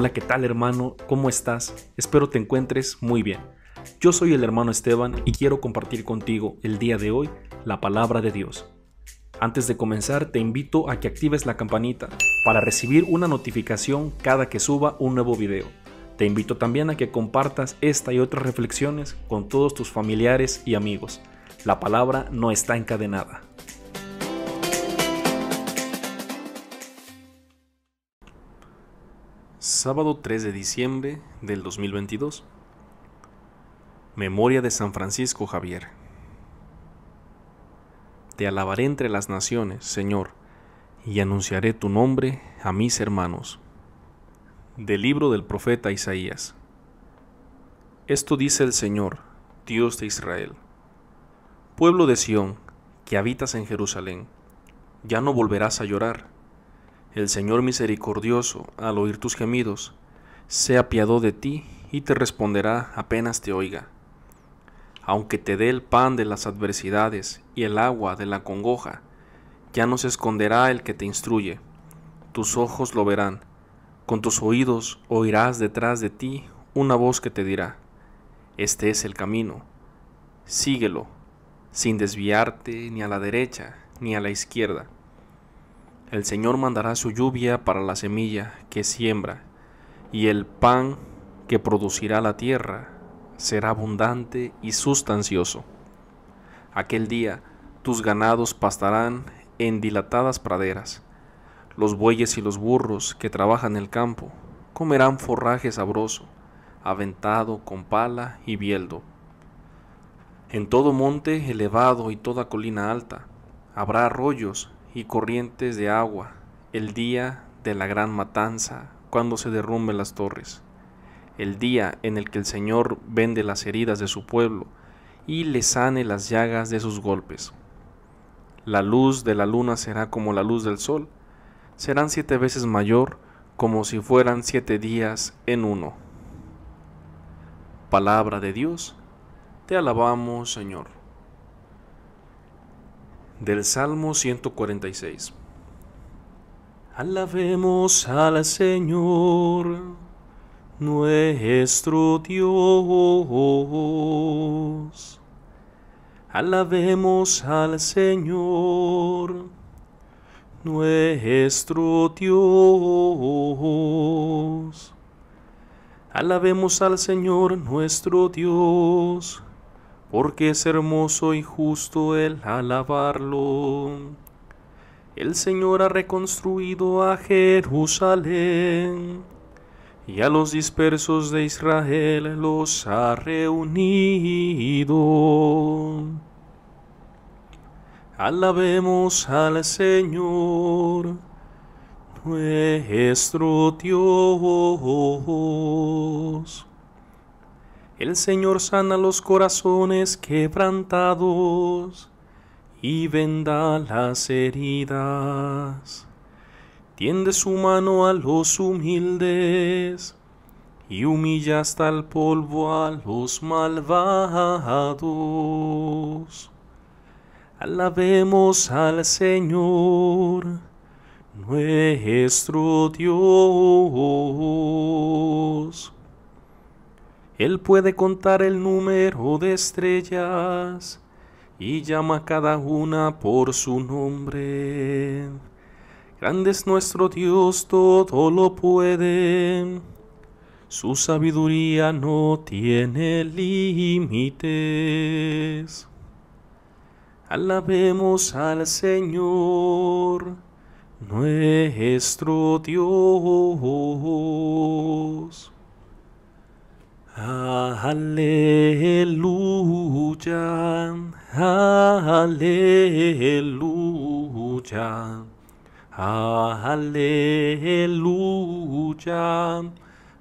Hola, ¿qué tal hermano? ¿Cómo estás? Espero te encuentres muy bien. Yo soy el hermano Esteban y quiero compartir contigo el día de hoy la palabra de Dios. Antes de comenzar, te invito a que actives la campanita para recibir una notificación cada que suba un nuevo video. Te invito también a que compartas esta y otras reflexiones con todos tus familiares y amigos. La palabra no está encadenada. Sábado 3 de diciembre del 2022. Memoria de San Francisco Javier. Te alabaré entre las naciones, Señor, y anunciaré tu nombre a mis hermanos. Del libro del profeta Isaías. Esto dice el Señor, Dios de Israel. Pueblo de Sión, que habitas en Jerusalén, ya no volverás a llorar el Señor misericordioso, al oír tus gemidos, se apiadó de ti y te responderá apenas te oiga. Aunque te dé el pan de las adversidades y el agua de la congoja, ya no se esconderá el que te instruye. Tus ojos lo verán, con tus oídos oirás detrás de ti una voz que te dirá, este es el camino, síguelo, sin desviarte ni a la derecha ni a la izquierda. El Señor mandará su lluvia para la semilla que siembra, y el pan que producirá la tierra será abundante y sustancioso. Aquel día tus ganados pastarán en dilatadas praderas. Los bueyes y los burros que trabajan el campo comerán forraje sabroso, aventado con pala y bieldo. En todo monte elevado y toda colina alta habrá arroyos y corrientes de agua, el día de la gran matanza, cuando se derrumben las torres, el día en el que el Señor vende las heridas de su pueblo y le sane las llagas de sus golpes. La luz de la luna será como la luz del sol, serán siete veces mayor como si fueran siete días en uno. Palabra de Dios, te alabamos Señor del Salmo 146. Alabemos al Señor, nuestro Dios. Alabemos al Señor, nuestro Dios. Alabemos al Señor, nuestro Dios porque es hermoso y justo el alabarlo. El Señor ha reconstruido a Jerusalén y a los dispersos de Israel los ha reunido. Alabemos al Señor, nuestro Dios. El Señor sana los corazones quebrantados y venda las heridas. Tiende su mano a los humildes y humilla hasta el polvo a los malvados. Alabemos al Señor, nuestro Dios. Él puede contar el número de estrellas y llama cada una por su nombre. Grande es nuestro Dios, todo lo puede. Su sabiduría no tiene límites. Alabemos al Señor, nuestro Dios. Aleluya, aleluya, aleluya,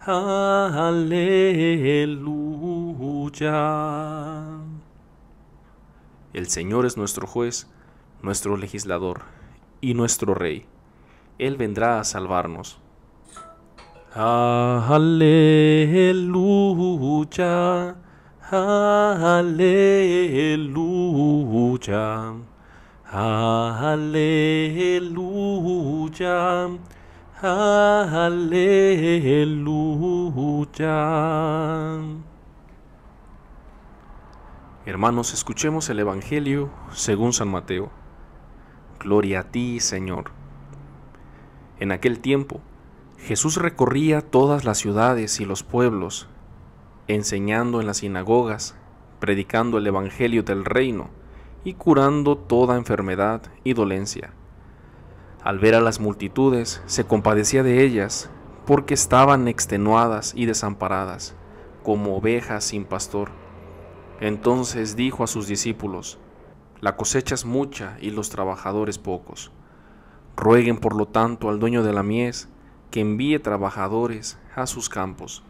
aleluya. El Señor es nuestro juez, nuestro legislador y nuestro rey. Él vendrá a salvarnos. Aleluya, aleluya, aleluya, aleluya. Hermanos, escuchemos el Evangelio según San Mateo. Gloria a ti, Señor. En aquel tiempo, Jesús recorría todas las ciudades y los pueblos, enseñando en las sinagogas, predicando el Evangelio del reino y curando toda enfermedad y dolencia. Al ver a las multitudes, se compadecía de ellas, porque estaban extenuadas y desamparadas, como ovejas sin pastor. Entonces dijo a sus discípulos, La cosecha es mucha y los trabajadores pocos. Rueguen por lo tanto al dueño de la mies que envíe trabajadores a sus campos.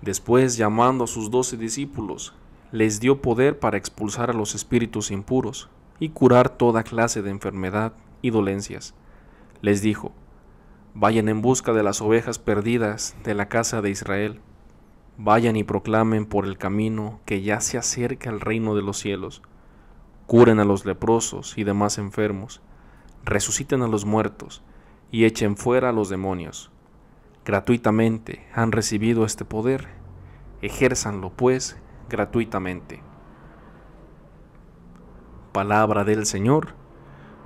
Después, llamando a sus doce discípulos, les dio poder para expulsar a los espíritus impuros y curar toda clase de enfermedad y dolencias. Les dijo, Vayan en busca de las ovejas perdidas de la casa de Israel. Vayan y proclamen por el camino que ya se acerca al reino de los cielos. Curen a los leprosos y demás enfermos. Resuciten a los muertos y echen fuera a los demonios. Gratuitamente han recibido este poder, ejérzanlo pues gratuitamente. Palabra del Señor,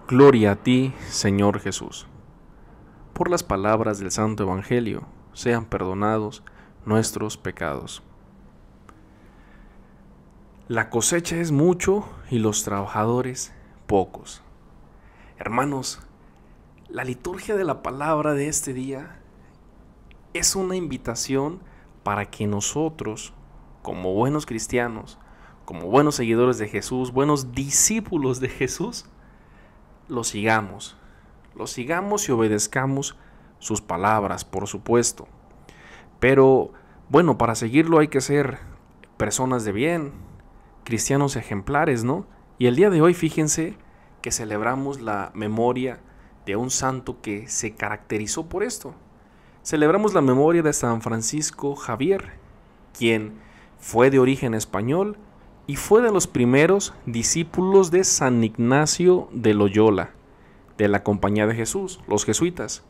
gloria a ti, Señor Jesús. Por las palabras del Santo Evangelio, sean perdonados nuestros pecados. La cosecha es mucho y los trabajadores pocos. Hermanos, la liturgia de la palabra de este día es una invitación para que nosotros, como buenos cristianos, como buenos seguidores de Jesús, buenos discípulos de Jesús, lo sigamos. Lo sigamos y obedezcamos sus palabras, por supuesto. Pero, bueno, para seguirlo hay que ser personas de bien, cristianos ejemplares, ¿no? Y el día de hoy, fíjense que celebramos la memoria de un santo que se caracterizó por esto. Celebramos la memoria de San Francisco Javier, quien fue de origen español y fue de los primeros discípulos de San Ignacio de Loyola, de la Compañía de Jesús, los jesuitas.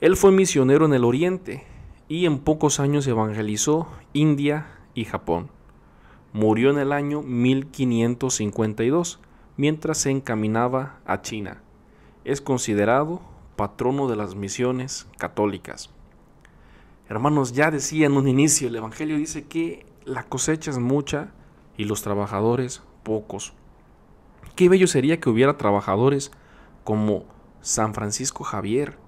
Él fue misionero en el Oriente y en pocos años evangelizó India y Japón. Murió en el año 1552 mientras se encaminaba a China es considerado patrono de las misiones católicas. Hermanos, ya decía en un inicio, el Evangelio dice que la cosecha es mucha y los trabajadores pocos. Qué bello sería que hubiera trabajadores como San Francisco Javier,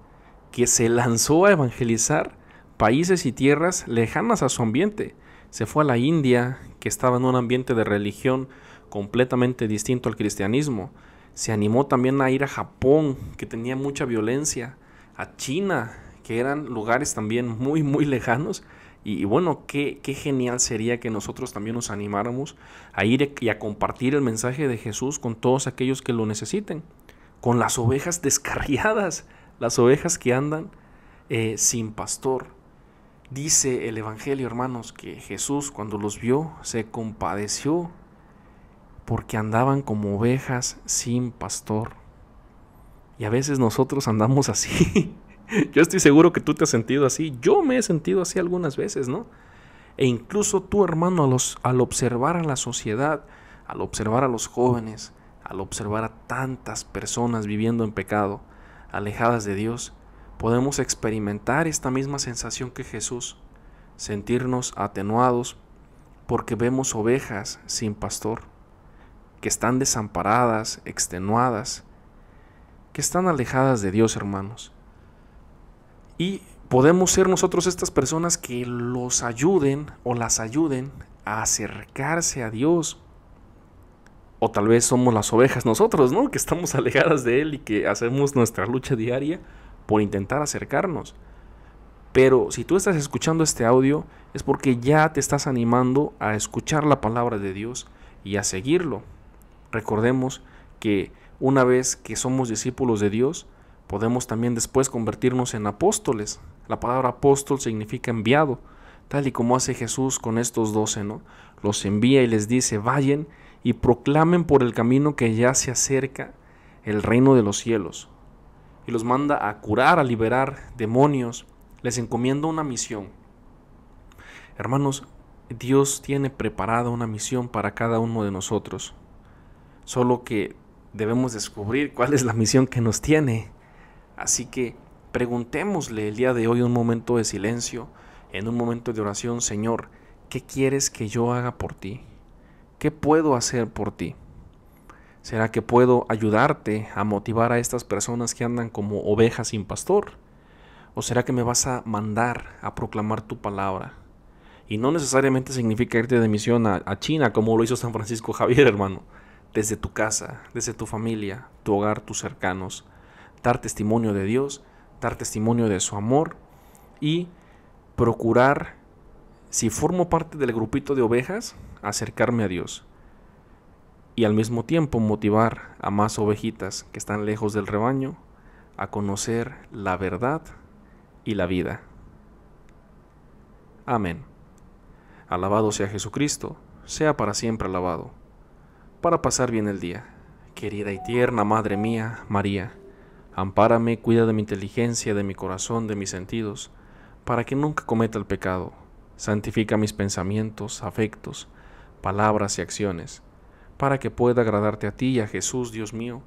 que se lanzó a evangelizar países y tierras lejanas a su ambiente. Se fue a la India, que estaba en un ambiente de religión completamente distinto al cristianismo. Se animó también a ir a Japón, que tenía mucha violencia, a China, que eran lugares también muy, muy lejanos. Y, bueno, qué, genial sería que nosotros también nos animáramos a ir y a compartir el mensaje de Jesús con todos aquellos que lo necesiten, con las ovejas descarriadas, las ovejas que andan eh, sin pastor. Dice el Evangelio, hermanos, que Jesús cuando los vio se compadeció porque andaban como ovejas sin pastor. Y a veces nosotros andamos así. Yo estoy seguro que tú te has sentido así. Yo me he sentido así algunas veces, ¿no? E incluso tú, hermano, los, al observar a la sociedad, al observar a los jóvenes, al observar a tantas personas viviendo en pecado, alejadas de Dios, podemos experimentar esta misma sensación que Jesús, sentirnos atenuados porque vemos ovejas sin pastor que están desamparadas, extenuadas, que están alejadas de Dios, hermanos. Y podemos ser nosotros estas personas que los ayuden o las ayuden a acercarse a Dios. O tal vez somos las ovejas nosotros, ¿no? Que estamos alejadas de Él y que hacemos nuestra lucha diaria por intentar acercarnos. Pero si tú estás escuchando este audio es porque ya te estás animando a escuchar la palabra de Dios y a seguirlo. Recordemos que una vez que somos discípulos de Dios, podemos también después convertirnos en apóstoles. La palabra apóstol significa enviado, tal y como hace Jesús con estos doce, ¿no? Los envía y les dice, vayan y proclamen por el camino que ya se acerca el reino de los cielos. Y los manda a curar, a liberar demonios. Les encomienda una misión. Hermanos, Dios tiene preparada una misión para cada uno de nosotros solo que debemos descubrir cuál es la misión que nos tiene. Así que preguntémosle el día de hoy un momento de silencio, en un momento de oración, Señor, ¿qué quieres que yo haga por ti? ¿Qué puedo hacer por ti? ¿Será que puedo ayudarte a motivar a estas personas que andan como ovejas sin pastor? ¿O será que me vas a mandar a proclamar tu palabra? Y no necesariamente significa irte de misión a, a China como lo hizo San Francisco Javier, hermano desde tu casa, desde tu familia, tu hogar, tus cercanos, dar testimonio de Dios, dar testimonio de su amor y procurar, si formo parte del grupito de ovejas, acercarme a Dios y al mismo tiempo motivar a más ovejitas que están lejos del rebaño a conocer la verdad y la vida. Amén. Alabado sea Jesucristo, sea para siempre alabado para pasar bien el día. Querida y tierna Madre mía, María, ampárame, cuida de mi inteligencia, de mi corazón, de mis sentidos, para que nunca cometa el pecado. Santifica mis pensamientos, afectos, palabras y acciones, para que pueda agradarte a ti y a Jesús, Dios mío,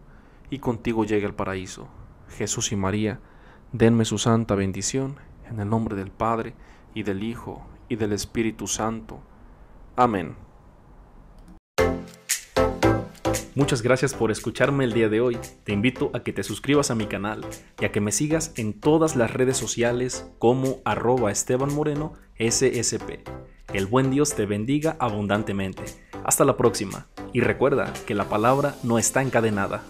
y contigo llegue al paraíso. Jesús y María, denme su santa bendición, en el nombre del Padre, y del Hijo, y del Espíritu Santo. Amén. Muchas gracias por escucharme el día de hoy. Te invito a que te suscribas a mi canal y a que me sigas en todas las redes sociales como arroba Esteban Moreno SSP. El buen Dios te bendiga abundantemente. Hasta la próxima. Y recuerda que la palabra no está encadenada.